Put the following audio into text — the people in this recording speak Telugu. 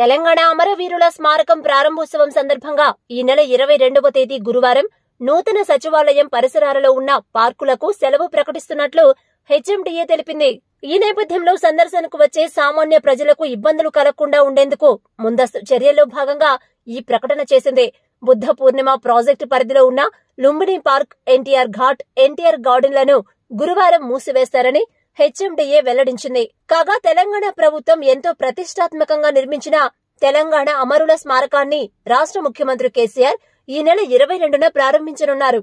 తెలంగాణ అమరవీరుల స్మారకం ప్రారంభోత్సవం సందర్భంగా ఈ నెల ఇరవై రెండవ తేదీ గురువారం నూతన సచివాలయం పరిసరాలలో ఉన్న పార్కులకు సెలవు ప్రకటిస్తున్నట్లు హెచ్ఎండిఏ తెలిపింది ఈ నేపథ్యంలో సందర్శనకు వచ్చే సామాన్య ప్రజలకు ఇబ్బందులు కలగకుండా ఉండేందుకు ముందస్తు చర్యల్లో భాగంగా ఈ ప్రకటన చేసింది బుద్ధ పూర్ణిమ ప్రాజెక్టు పరిధిలో ఉన్న లుంబిని పార్క్ ఎన్టీఆర్ ఘాట్ ఎన్టీఆర్ గార్డెన్లను గురువారం మూసివేస్తారని హెచ్ఎండిఏ వెల్లడించింది కాగా తెలంగాణ ప్రభుత్వం ఎంతో ప్రతిష్టాత్మకంగా నిర్మించిన తెలంగాణ అమరుల స్మారకాన్ని రాష్ట్ర ముఖ్యమంత్రి కేసీఆర్ ఈ నెల ఇరవై రెండున ప్రారంభించనున్నారు